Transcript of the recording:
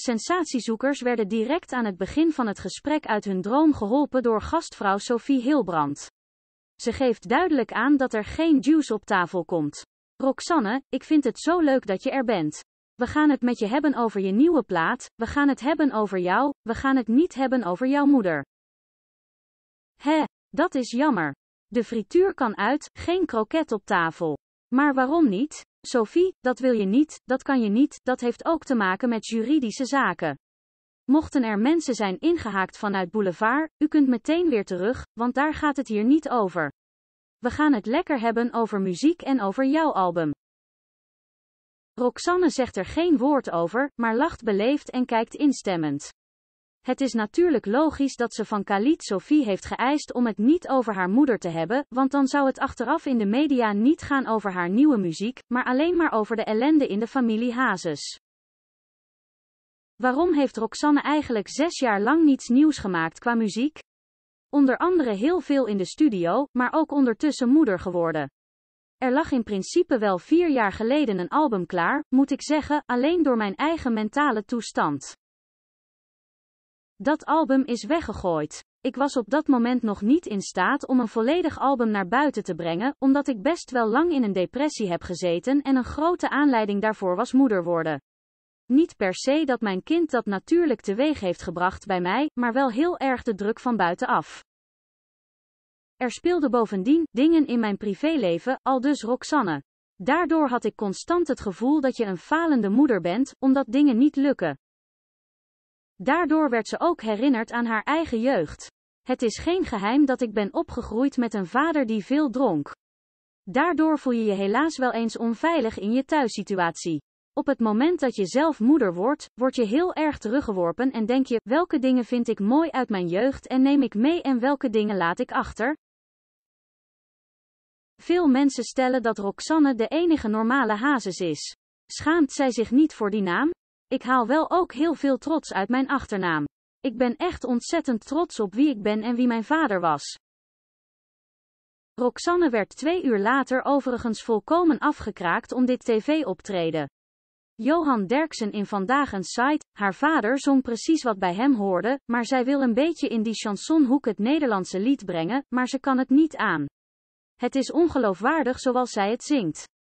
Sensatiezoekers werden direct aan het begin van het gesprek uit hun droom geholpen door gastvrouw Sophie Hilbrand. Ze geeft duidelijk aan dat er geen juice op tafel komt. Roxanne, ik vind het zo leuk dat je er bent. We gaan het met je hebben over je nieuwe plaat, we gaan het hebben over jou, we gaan het niet hebben over jouw moeder. Hé, dat is jammer. De frituur kan uit, geen kroket op tafel. Maar waarom niet? Sophie, dat wil je niet, dat kan je niet, dat heeft ook te maken met juridische zaken. Mochten er mensen zijn ingehaakt vanuit Boulevard, u kunt meteen weer terug, want daar gaat het hier niet over. We gaan het lekker hebben over muziek en over jouw album. Roxanne zegt er geen woord over, maar lacht beleefd en kijkt instemmend. Het is natuurlijk logisch dat ze van Khalid Sophie heeft geëist om het niet over haar moeder te hebben, want dan zou het achteraf in de media niet gaan over haar nieuwe muziek, maar alleen maar over de ellende in de familie Hazes. Waarom heeft Roxanne eigenlijk zes jaar lang niets nieuws gemaakt qua muziek? Onder andere heel veel in de studio, maar ook ondertussen moeder geworden. Er lag in principe wel vier jaar geleden een album klaar, moet ik zeggen, alleen door mijn eigen mentale toestand. Dat album is weggegooid. Ik was op dat moment nog niet in staat om een volledig album naar buiten te brengen, omdat ik best wel lang in een depressie heb gezeten en een grote aanleiding daarvoor was moeder worden. Niet per se dat mijn kind dat natuurlijk teweeg heeft gebracht bij mij, maar wel heel erg de druk van buitenaf. Er speelden bovendien dingen in mijn privéleven, al dus Roxanne. Daardoor had ik constant het gevoel dat je een falende moeder bent, omdat dingen niet lukken. Daardoor werd ze ook herinnerd aan haar eigen jeugd. Het is geen geheim dat ik ben opgegroeid met een vader die veel dronk. Daardoor voel je je helaas wel eens onveilig in je thuissituatie. Op het moment dat je zelf moeder wordt, word je heel erg teruggeworpen en denk je, welke dingen vind ik mooi uit mijn jeugd en neem ik mee en welke dingen laat ik achter? Veel mensen stellen dat Roxanne de enige normale hazes is. Schaamt zij zich niet voor die naam? Ik haal wel ook heel veel trots uit mijn achternaam. Ik ben echt ontzettend trots op wie ik ben en wie mijn vader was. Roxanne werd twee uur later overigens volkomen afgekraakt om dit tv-optreden. Johan Derksen in Vandaag een site, haar vader zong precies wat bij hem hoorde, maar zij wil een beetje in die chansonhoek het Nederlandse lied brengen, maar ze kan het niet aan. Het is ongeloofwaardig zoals zij het zingt.